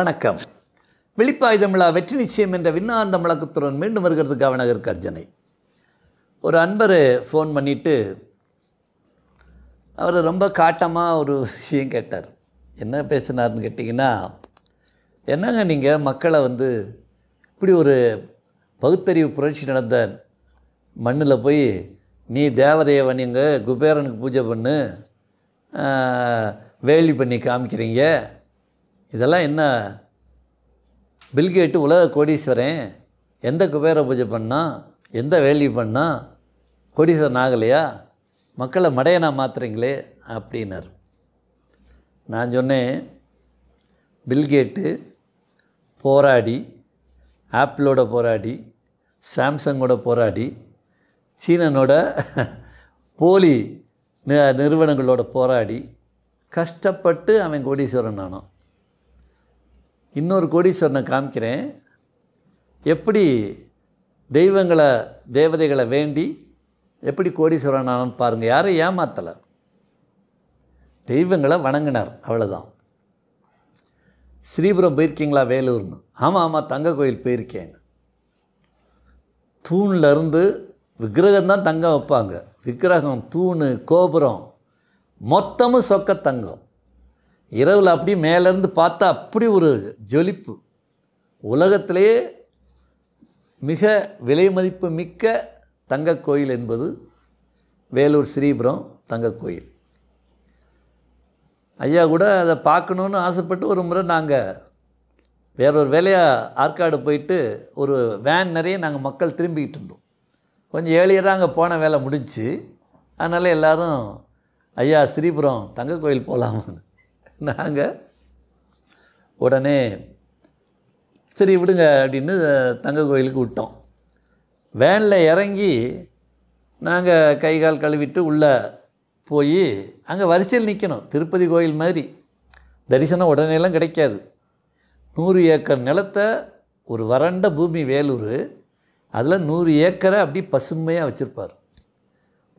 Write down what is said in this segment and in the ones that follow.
வணக்கம் விழிப்பாய் தமிழா வெற்றி நிச்சயம் என்ற விண்ணாந்த முழக்கத்துடன் மீண்டும் வருகிறது கவனகர் கர்ஜனை ஒரு அன்பர் ஃபோன் பண்ணிவிட்டு அவர் ரொம்ப காட்டமாக ஒரு விஷயம் கேட்டார் என்ன பேசினார்னு கேட்டிங்கன்னா என்னங்க நீங்கள் மக்களை வந்து இப்படி ஒரு பகுத்தறிவு புரட்சி நடந்த மண்ணில் போய் நீ தேவதையை வணிங்க குபேரனுக்கு பூஜை பண்ணு வேலி பண்ணி காமிக்கிறீங்க இதெல்லாம் என்ன பில்கேட்டு உலக கோடீஸ்வரன் எந்த குபேர பூஜை பண்ணால் எந்த வேலையும் பண்ணால் கோடீஸ்வரன் ஆகலையா மக்களை மடையனா மாத்துறீங்களே அப்படின்னார் நான் சொன்னேன் பில்கேட்டு போராடி ஆப்பிளோட போராடி சாம்சங்கோட போராடி சீனனோட போலி நிறுவனங்களோட போராடி கஷ்டப்பட்டு அவன் கோடீஸ்வரன் ஆனான் இன்னொரு கோடீஸ்வரனை காமிக்கிறேன் எப்படி தெய்வங்களை தேவதைகளை வேண்டி எப்படி கோடீஸ்வரன் ஆனான்னு பாருங்கள் யாரும் ஏமாத்தலை தெய்வங்களை வணங்கினார் அவ்வளோதான் ஸ்ரீபுரம் போயிருக்கீங்களா வேலூர்னு ஆமாம் ஆமாம் தங்க கோயில் போயிருக்கேன் தூண்லேருந்து விக்கிரகம் தான் தங்கம் வைப்பாங்க விக்கிரகம் தூண் கோபுரம் மொத்தமும் சொக்க தங்கம் இரவில் அப்படியே மேலேருந்து பார்த்தா அப்படி ஒரு ஜொலிப்பு உலகத்திலேயே மிக விலை மதிப்பு மிக்க தங்க கோயில் என்பது வேலூர் ஸ்ரீபுரம் தங்க கோயில் ஐயா கூட அதை பார்க்கணுன்னு ஆசைப்பட்டு ஒரு முறை நாங்கள் வேறொரு வேலையாக ஆற்காடு போயிட்டு ஒரு வேன் நிறைய நாங்கள் மக்கள் திரும்பிக்கிட்டு இருந்தோம் கொஞ்சம் ஏழியராக அங்கே போன வேலை முடிஞ்சு அதனால் எல்லோரும் ஐயா ஸ்ரீபுரம் தங்க கோயில் போகலாமான்னு நாங்கள் உடனே சரி விடுங்க அப்படின்னு தங்க கோயிலுக்கு விட்டோம் வேனில் இறங்கி நாங்கள் கை கால் கழுவிட்டு உள்ளே போய் அங்கே வரிசையில் நிற்கணும் திருப்பதி கோயில் மாதிரி தரிசனம் உடனேலாம் கிடைக்காது நூறு ஏக்கர் நிலத்தை ஒரு வறண்ட பூமி வேலூர் அதில் நூறு ஏக்கரை அப்படி பசுமையாக வச்சுருப்பார்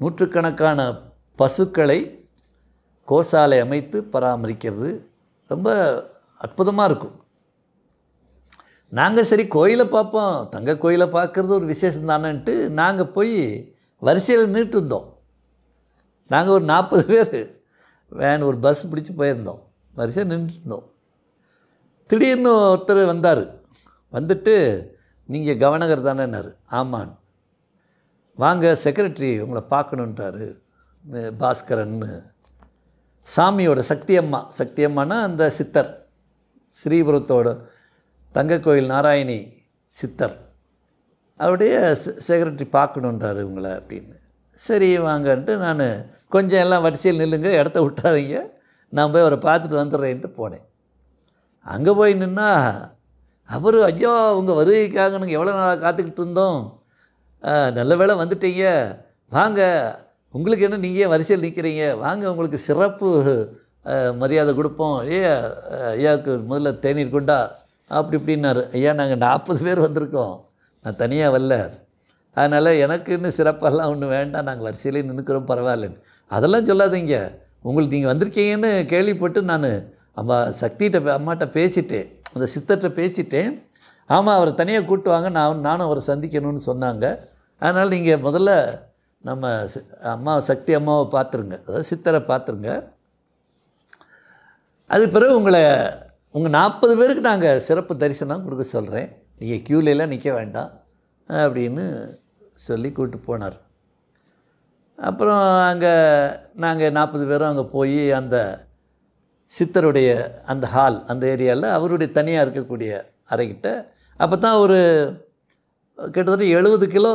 நூற்றுக்கணக்கான பசுக்களை கோசாலை அமைத்து பராமரிக்கிறது ரொம்ப அற்புதமாக இருக்கும் நாங்கள் சரி கோயிலை பார்ப்போம் தங்க கோயிலை பார்க்குறது ஒரு விசேஷம் தானேன்ட்டு நாங்கள் போய் வரிசையில் நின்றுட்டு இருந்தோம் நாங்கள் ஒரு நாற்பது பேர் வேன் ஒரு பஸ் பிடிச்சி போயிருந்தோம் வரிசையாக இருந்தோம் திடீர்னு ஒருத்தர் வந்தார் வந்துட்டு நீங்கள் கவனகர் தானேனார் ஆமான் வாங்க செக்ரட்டரி உங்களை பார்க்கணுன்ட்டார் பாஸ்கரன்னு சாமியோட சக்தியம்மா சக்தியம்மானா அந்த சித்தர் ஸ்ரீபுரத்தோட தங்கக்கோயில் நாராயணி சித்தர் அவருடைய செக்ரட்டரி பார்க்கணுன்றார் இவங்களை அப்படின்னு சரி வாங்கன்ட்டு நான் கொஞ்சம் எல்லாம் வரிசையில் நில்லுங்க இடத்த விட்டாதீங்க நான் போய் அவரை பார்த்துட்டு வந்துடுறேன்ட்டு போனேன் அங்கே போய் நின்னா அவர் ஐயோ உங்கள் வருகைக்காக நாங்கள் எவ்வளோ நாளாக காத்துக்கிட்டு இருந்தோம் நல்ல வேலை வந்துட்டீங்க வாங்க உங்களுக்கு என்ன நீங்கள் வரிசையில் நிற்கிறீங்க வாங்க உங்களுக்கு சிறப்பு மரியாதை கொடுப்போம் ஐயா ஐயாவுக்கு முதல்ல தேநீர் கொண்டா அப்படி இப்படின்னாரு ஐயா நாங்கள் நாற்பது பேர் வந்திருக்கோம் நான் தனியாக வரல அதனால் எனக்குன்னு சிறப்பெல்லாம் ஒன்று வேண்டாம் நாங்கள் வரிசையிலே நின்றுக்கிறோம் பரவாயில்லன்னு அதெல்லாம் சொல்லாதீங்க உங்களுக்கு நீங்கள் வந்திருக்கீங்கன்னு கேள்விப்பட்டு நான் அம்மா சக்திகிட்ட அம்மாட்ட பேசிட்டேன் அந்த சித்தர்கிட்ட பேசிட்டேன் ஆமாம் அவரை தனியாக வாங்க நான் நானும் அவரை சந்திக்கணும்னு சொன்னாங்க அதனால் நீங்கள் முதல்ல நம்ம அம்மா சக்தி அம்மாவை பார்த்துருங்க அதாவது சித்தரை பார்த்துருங்க அது பிறகு உங்களை உங்கள் நாற்பது பேருக்கு நாங்கள் சிறப்பு தரிசனம் கொடுக்க சொல்கிறேன் நீங்கள் க்யூலெலாம் நிற்க வேண்டாம் அப்படின்னு சொல்லி கூப்பிட்டு போனார் அப்புறம் அங்கே நாங்கள் நாற்பது பேரும் அங்கே போய் அந்த சித்தருடைய அந்த ஹால் அந்த ஏரியாவில் அவருடைய தனியாக இருக்கக்கூடிய அறைக்கிட்ட அப்போ தான் ஒரு கிட்டத்தட்ட எழுபது கிலோ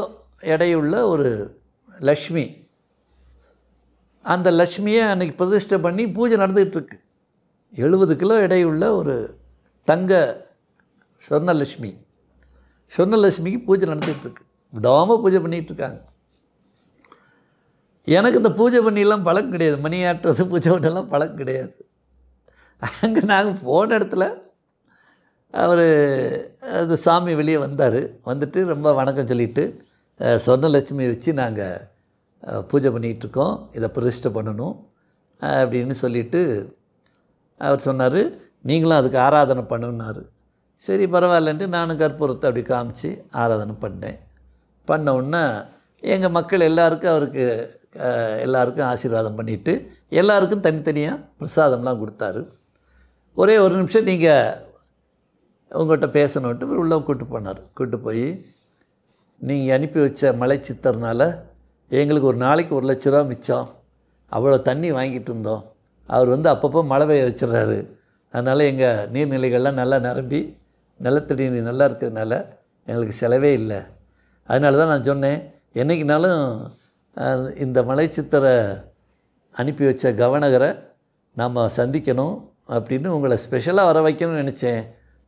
எடையுள்ள ஒரு லக்ஷ்மி அந்த லக்ஷ்மியை அன்றைக்கி பிரதிஷ்டை பண்ணி பூஜை நடந்துகிட்ருக்கு எழுபது கிலோ எடையுள்ள ஒரு தங்க சொர்ணலட்சுமி சொர்ணலட்சுமிக்கு பூஜை நடந்துகிட்ருக்கு விடாமல் பூஜை பண்ணிகிட்ருக்காங்க எனக்கு இந்த பூஜை பண்ணியெல்லாம் பழக்கம் கிடையாது மணி ஆட்டுறது பூஜை பண்ணலாம் பழக்கம் கிடையாது அங்கே நாங்கள் போன இடத்துல அவர் அந்த சாமி வெளியே வந்தார் வந்துட்டு ரொம்ப வணக்கம் சொல்லிவிட்டு சொன்ன லட்சுமி வச்சு நாங்கள் பூஜை பண்ணிகிட்ருக்கோம் இதை பிரதிஷ்டை பண்ணணும் அப்படின்னு சொல்லிவிட்டு அவர் சொன்னார் நீங்களும் அதுக்கு ஆராதனை பண்ணுன்னாரு சரி பரவாயில்லன்ட்டு நானும் கற்பூரத்தை அப்படி காமிச்சு ஆராதனை பண்ணேன் பண்ணவுன்னா எங்கள் மக்கள் எல்லாருக்கும் அவருக்கு எல்லாருக்கும் ஆசீர்வாதம் பண்ணிவிட்டு எல்லாருக்கும் தனித்தனியாக பிரசாதம்லாம் கொடுத்தாரு ஒரே ஒரு நிமிஷம் நீங்கள் உங்கள்கிட்ட பேசணுன்ட்டு உள்ளே கூப்பிட்டு போனார் கூப்பிட்டு போய் நீங்கள் அனுப்பி வச்ச மலை சித்தர்னால் எங்களுக்கு ஒரு நாளைக்கு ஒரு லட்ச ரூபா மிச்சம் அவ்வளோ தண்ணி வாங்கிட்டு இருந்தோம் அவர் வந்து அப்பப்போ மழை பெய்ய வச்சிடுறாரு அதனால் எங்கள் நீர்நிலைகள்லாம் நல்லா நிரம்பி நிலத்தடி நீர் நல்லா இருக்கிறதுனால எங்களுக்கு செலவே இல்லை அதனால தான் நான் சொன்னேன் என்றைக்குனாலும் இந்த மலை சித்தரை அனுப்பி வச்ச கவனகரை நாம் சந்திக்கணும் அப்படின்னு உங்களை ஸ்பெஷலாக வர வைக்கணும்னு நினச்சேன்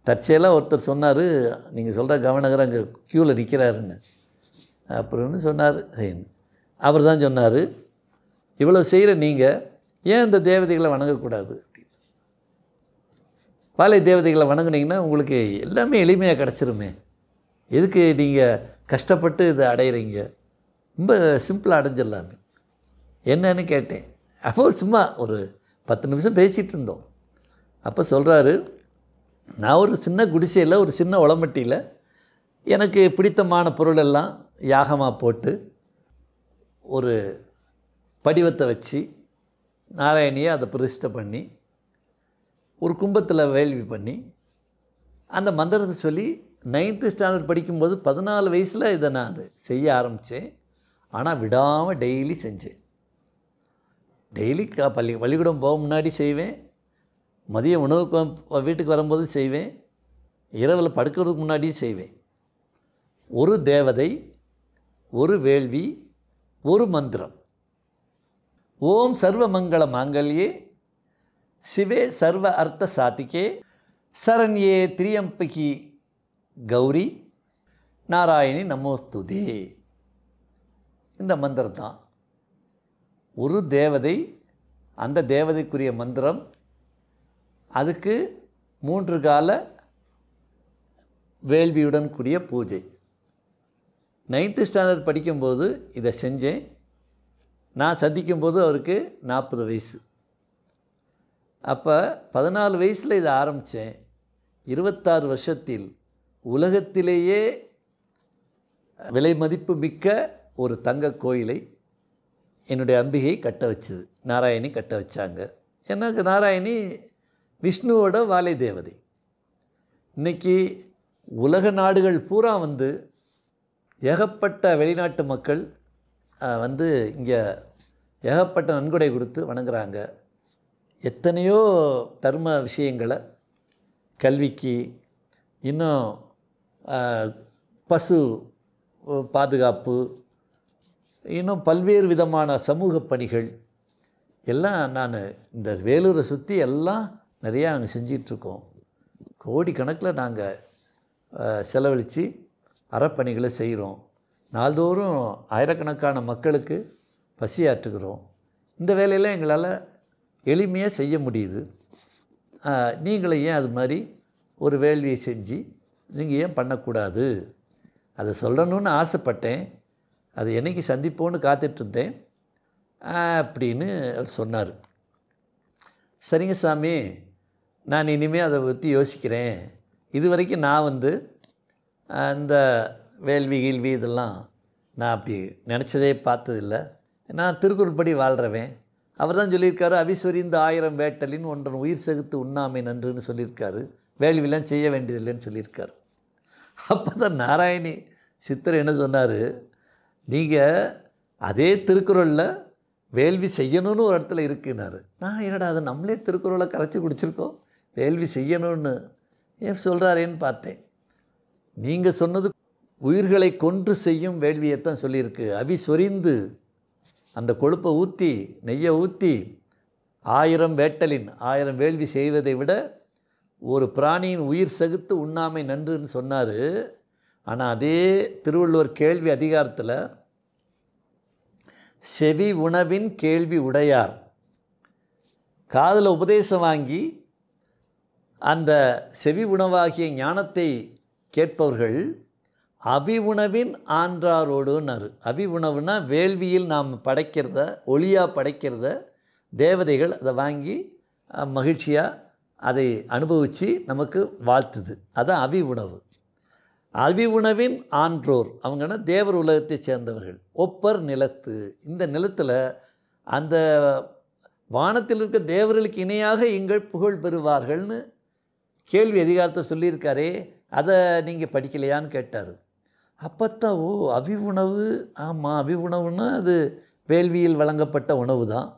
தற்செயலாக ஒருத்தர் சொன்னார் நீங்கள் சொல்கிற கவனகர் அங்கே க்யூவில் நிற்கிறாருன்னு அப்புறம்னு சொன்னார் அவர் தான் சொன்னார் இவ்வளோ செய்கிற நீங்கள் ஏன் இந்த தேவதைகளை வணங்கக்கூடாது பாலை தேவதைகளை வணங்குனீங்கன்னா உங்களுக்கு எல்லாமே எளிமையாக கிடச்சிருமே எதுக்கு நீங்கள் கஷ்டப்பட்டு இதை அடையிறீங்க ரொம்ப சிம்பிளாக அடைஞ்சிடலாமே என்னன்னு கேட்டேன் அப்போ சும்மா ஒரு பத்து நிமிஷம் பேசிகிட்டு இருந்தோம் அப்போ சொல்கிறாரு நான் ஒரு சின்ன குடிசையில் ஒரு சின்ன உளம்பட்டியில் எனக்கு பிடித்தமான பொருளெல்லாம் யாகமாக போட்டு ஒரு படிவத்தை வச்சு நாராயணியை அதை பிரதிஷ்டை பண்ணி ஒரு கும்பத்தில் வேள்வி பண்ணி அந்த மந்திரத்தை சொல்லி நைன்த்து ஸ்டாண்டர்ட் படிக்கும்போது பதினாலு வயசில் இதை நான் அது செய்ய ஆரம்பித்தேன் ஆனால் விடாமல் டெய்லி செஞ்சேன் டெய்லி பள்ளி பள்ளிக்கூடம் போக முன்னாடி செய்வேன் மதிய உணவுக்கு வீட்டுக்கு வரும்போது செய்வேன் இரவில் படுக்கிறதுக்கு முன்னாடியும் செய்வேன் ஒரு தேவதை ஒரு வேள்வி ஒரு மந்திரம் ஓம் மங்கள மாங்கல்யே சிவே சர்வ அர்த்த சாத்திகே சரண்யே திரியம்பகி கௌரி நாராயணி நமோஸ்துதே இந்த மந்திரம் தான் ஒரு தேவதை அந்த தேவதைக்குரிய மந்திரம் அதுக்கு மூன்று கால வேள்வியுடன் கூடிய பூஜை நைன்த்து ஸ்டாண்டர்ட் படிக்கும்போது இதை செஞ்சேன் நான் சந்திக்கும்போது அவருக்கு நாற்பது வயசு அப்போ பதினாலு வயசில் இதை ஆரம்பித்தேன் இருபத்தாறு வருஷத்தில் உலகத்திலேயே விலை மதிப்பு மிக்க ஒரு தங்க கோயிலை என்னுடைய அம்பிகை கட்ட வச்சுது நாராயணி கட்ட வச்சாங்க எனக்கு நாராயணி விஷ்ணுவோட வாலை தேவதை இன்றைக்கி உலக நாடுகள் பூரா வந்து ஏகப்பட்ட வெளிநாட்டு மக்கள் வந்து இங்கே ஏகப்பட்ட நன்கொடை கொடுத்து வணங்குறாங்க எத்தனையோ தர்ம விஷயங்களை கல்விக்கு இன்னும் பசு பாதுகாப்பு இன்னும் பல்வேறு விதமான சமூக பணிகள் எல்லாம் நான் இந்த வேலூரை சுற்றி எல்லாம் நிறையா நாங்கள் செஞ்சிகிட்ருக்கோம் கோடிக்கணக்கில் நாங்கள் செலவழித்து அறப்பணிகளை செய்கிறோம் நாள்தோறும் ஆயிரக்கணக்கான மக்களுக்கு பசியாற்றுகிறோம் இந்த வேலையெல்லாம் எங்களால் எளிமையாக செய்ய முடியுது நீங்களும் ஏன் அது மாதிரி ஒரு வேள்வியை செஞ்சு நீங்கள் ஏன் பண்ணக்கூடாது அதை சொல்லணும்னு ஆசைப்பட்டேன் அது என்றைக்கு சந்திப்போன்னு காத்துட்ருந்தேன் அப்படின்னு சொன்னார் சரிங்க சாமி நான் இனிமேல் அதை பற்றி யோசிக்கிறேன் இது வரைக்கும் நான் வந்து அந்த வேள்வி கீழ்வி இதெல்லாம் நான் அப்படி நினச்சதே பார்த்ததில்ல நான் திருக்குறள் படி வாழ்கிறவேன் அவர் தான் சொல்லியிருக்காரு அவிஸ்வரிந்த ஆயிரம் வேட்டலின் ஒன்றன் உயிர் சகுத்து உண்ணாமை நன்றுன்னு சொல்லியிருக்காரு வேள்விலாம் செய்ய வேண்டியதில்லைன்னு சொல்லியிருக்காரு அப்போ தான் நாராயணி சித்தர் என்ன சொன்னார் நீங்கள் அதே திருக்குறளில் வேள்வி செய்யணும்னு ஒரு இடத்துல இருக்குன்னாரு நான் என்னடா அதை நம்மளே திருக்குறளை கரைச்சி குடிச்சிருக்கோம் வேள்வி செய்யணும்னு ஏன் சொல்கிறாரேன்னு பார்த்தேன் நீங்கள் சொன்னது உயிர்களை கொன்று செய்யும் வேள்வியைத்தான் சொல்லியிருக்கு அவி சொரிந்து அந்த கொழுப்பை ஊற்றி நெய்யை ஊற்றி ஆயிரம் வேட்டலின் ஆயிரம் வேள்வி செய்வதை விட ஒரு பிராணியின் உயிர் சகுத்து உண்ணாமை நன்றுன்னு சொன்னார் ஆனால் அதே திருவள்ளுவர் கேள்வி அதிகாரத்தில் செவி உணவின் கேள்வி உடையார் காதில் உபதேசம் வாங்கி அந்த செவி உணவாகிய ஞானத்தை கேட்பவர்கள் அபி உணவின் ஆன்றாரோடுன்னாரு அபி உணவுனா வேள்வியில் நாம் படைக்கிறத ஒளியாக படைக்கிறத தேவதைகள் அதை வாங்கி மகிழ்ச்சியாக அதை அனுபவித்து நமக்கு வாழ்த்துது அதுதான் அபி உணவு அபி உணவின் ஆன்றோர் அவங்கன்னா தேவர் உலகத்தை சேர்ந்தவர்கள் ஒப்பர் நிலத்து இந்த நிலத்தில் அந்த வானத்தில் இருக்க தேவர்களுக்கு இணையாக எங்கள் புகழ் பெறுவார்கள்னு கேள்வி அதிகாரத்தை சொல்லியிருக்காரே அதை நீங்கள் படிக்கலையான்னு கேட்டார் அப்போத்தான் ஓ அவி உணவு ஆமாம் அவி உணவுன்னா அது வேள்வியில் வழங்கப்பட்ட உணவு தான்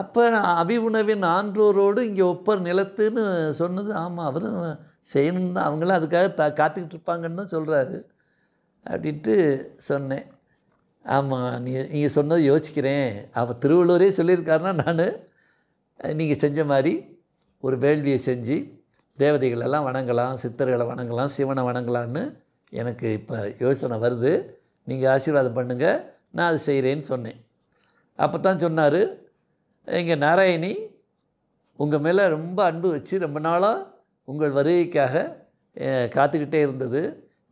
அப்போ அவி உணவின் ஆன்றோரோடு இங்கே ஒப்பர் நிலத்துன்னு சொன்னது ஆமாம் அவரும் செய்யணும் தான் அவங்களும் அதுக்காக தா காத்துக்கிட்டு இருப்பாங்கன்னு தான் சொல்கிறாரு அப்படின்ட்டு சொன்னேன் ஆமாம் நீ நீங்கள் சொன்னது யோசிக்கிறேன் அவள் திருவள்ளூரே சொல்லியிருக்காருன்னா நான் நீங்கள் செஞ்ச மாதிரி ஒரு வேள்வியை செஞ்சு தேவதைகளெல்லாம் வணங்கலாம் சித்தர்களை வணங்கலாம் சிவனை வணங்கலான்னு எனக்கு இப்போ யோசனை வருது நீங்கள் ஆசீர்வாதம் பண்ணுங்கள் நான் அது செய்கிறேன்னு சொன்னேன் அப்போ தான் சொன்னார் எங்கள் நாராயணி உங்கள் மேலே ரொம்ப அன்பு வச்சு ரொம்ப நாளாக உங்கள் வருகைக்காக காத்துக்கிட்டே இருந்தது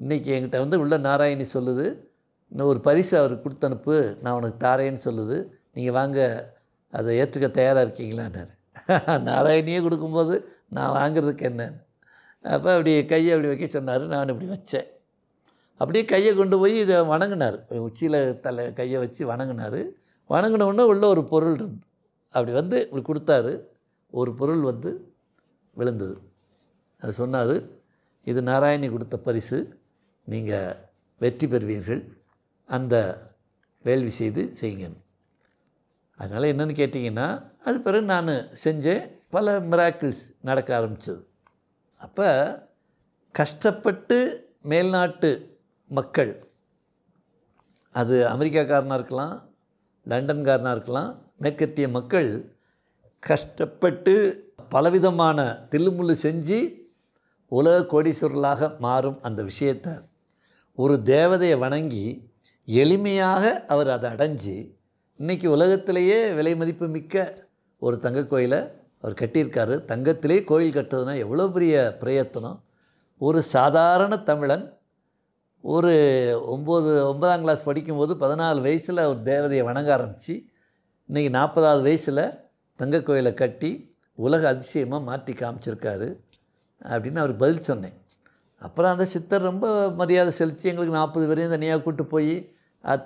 இன்றைக்கி என்கிட்ட வந்து உள்ள நாராயணி சொல்லுது இன்னும் ஒரு பரிசு அவருக்கு கொடுத்தனுப்பு நான் உனக்கு தாரேன்னு சொல்லுது நீங்கள் வாங்க அதை ஏற்றுக்க தயாராக இருக்கீங்களான்னு நாராயணியே கொடுக்கும்போது நான் வாங்கிறதுக்கு என்னன்னு அப்போ அப்படி கையை அப்படி வைக்க சொன்னார் நான் இப்படி வச்சேன் அப்படியே கையை கொண்டு போய் இதை வணங்கினார் உச்சியில் தலை கையை வச்சு வணங்கினார் வணங்கினவுடனே உள்ள ஒரு பொருள் இருந்து அப்படி வந்து இப்படி கொடுத்தாரு ஒரு பொருள் வந்து விழுந்தது அது சொன்னார் இது நாராயணி கொடுத்த பரிசு நீங்கள் வெற்றி பெறுவீர்கள் அந்த வேள்வி செய்து செய்யுங்க அதனால் என்னென்னு கேட்டிங்கன்னா அது பிறகு நான் செஞ்சு பல மிராக்கிள்ஸ் நடக்க ஆரம்பித்தது அப்போ கஷ்டப்பட்டு மேல்நாட்டு மக்கள் அது அமெரிக்காக்காரனாக இருக்கலாம் லண்டன்காரனாக இருக்கலாம் மேற்கத்திய மக்கள் கஷ்டப்பட்டு பலவிதமான தில்லுமுள்ளு செஞ்சு உலக கோடீஸ்வரர்களாக மாறும் அந்த விஷயத்தை ஒரு தேவதையை வணங்கி எளிமையாக அவர் அதை அடைஞ்சு இன்றைக்கி உலகத்திலேயே விலை மதிப்பு மிக்க ஒரு தங்க கோயிலை அவர் கட்டியிருக்காரு தங்கத்திலே கோயில் கட்டுறதுனா எவ்வளோ பெரிய பிரயத்தனம் ஒரு சாதாரண தமிழன் ஒரு ஒம்பது ஒன்பதாம் கிளாஸ் படிக்கும்போது பதினாலு வயசில் ஒரு தேவதையை வணங்க ஆரம்பித்து இன்றைக்கி நாற்பதாவது வயசில் தங்க கோயிலை கட்டி உலக அதிசயமாக மாற்றி காமிச்சிருக்காரு அப்படின்னு அவருக்கு பதில் சொன்னேன் அப்புறம் அந்த சித்தர் ரொம்ப மரியாதை செலுத்தி எங்களுக்கு நாற்பது பேரையும் தனியாக கூப்பிட்டு போய்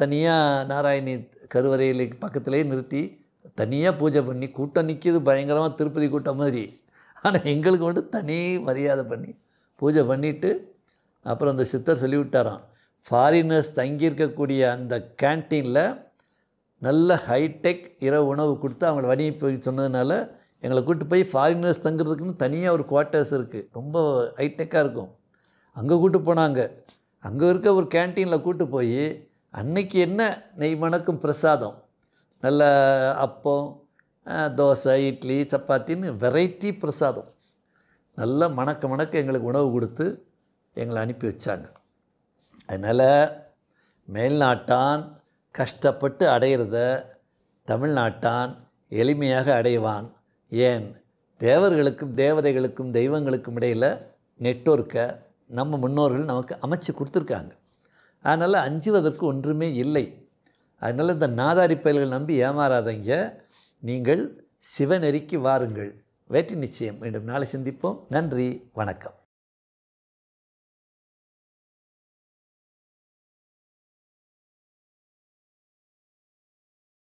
தனியாக நாராயணி கருவறையில் பக்கத்துலேயே நிறுத்தி தனியாக பூஜை பண்ணி கூட்டம் நிற்கிது பயங்கரமாக திருப்பதி கூட்டம் மாதிரி ஆனால் எங்களுக்கு மட்டும் தனி மரியாதை பண்ணி பூஜை பண்ணிவிட்டு அப்புறம் அந்த சித்தர் சொல்லிவிட்டாராம் ஃபாரினர்ஸ் தங்கியிருக்கக்கூடிய அந்த கேன்டீனில் நல்ல ஹைடெக் இரவு உணவு கொடுத்து அவங்கள போய் சொன்னதுனால எங்களை கூப்பிட்டு போய் ஃபாரினர்ஸ் தங்குறதுக்குன்னு தனியாக ஒரு குவார்ட்டர்ஸ் இருக்குது ரொம்ப ஹைடெக்காக இருக்கும் அங்கே கூப்பிட்டு போனாங்க அங்கே இருக்க ஒரு கேன்டீனில் கூப்பிட்டு போய் அன்னைக்கு என்ன நெய் மணக்கும் பிரசாதம் நல்ல அப்பம் தோசை இட்லி சப்பாத்தின்னு வெரைட்டி பிரசாதம் நல்ல மணக்க மணக்க எங்களுக்கு உணவு கொடுத்து எங்களை அனுப்பி வச்சாங்க அதனால் மேல்நாட்டான் கஷ்டப்பட்டு அடையிறத தமிழ்நாட்டான் எளிமையாக அடைவான் ஏன் தேவர்களுக்கும் தேவதைகளுக்கும் தெய்வங்களுக்கும் இடையில் நெட்ஒர்க்கை நம்ம முன்னோர்கள் நமக்கு அமைச்சு கொடுத்துருக்காங்க அதனால் அஞ்சுவதற்கு ஒன்றுமே இல்லை அதனால் இந்த நாதாரி பயல்கள் நம்பி ஏமாறாதங்க நீங்கள் சிவநெறிக்கு வாருங்கள் வேற்றி நிச்சயம் மீண்டும் நாளை சந்திப்போம் நன்றி வணக்கம்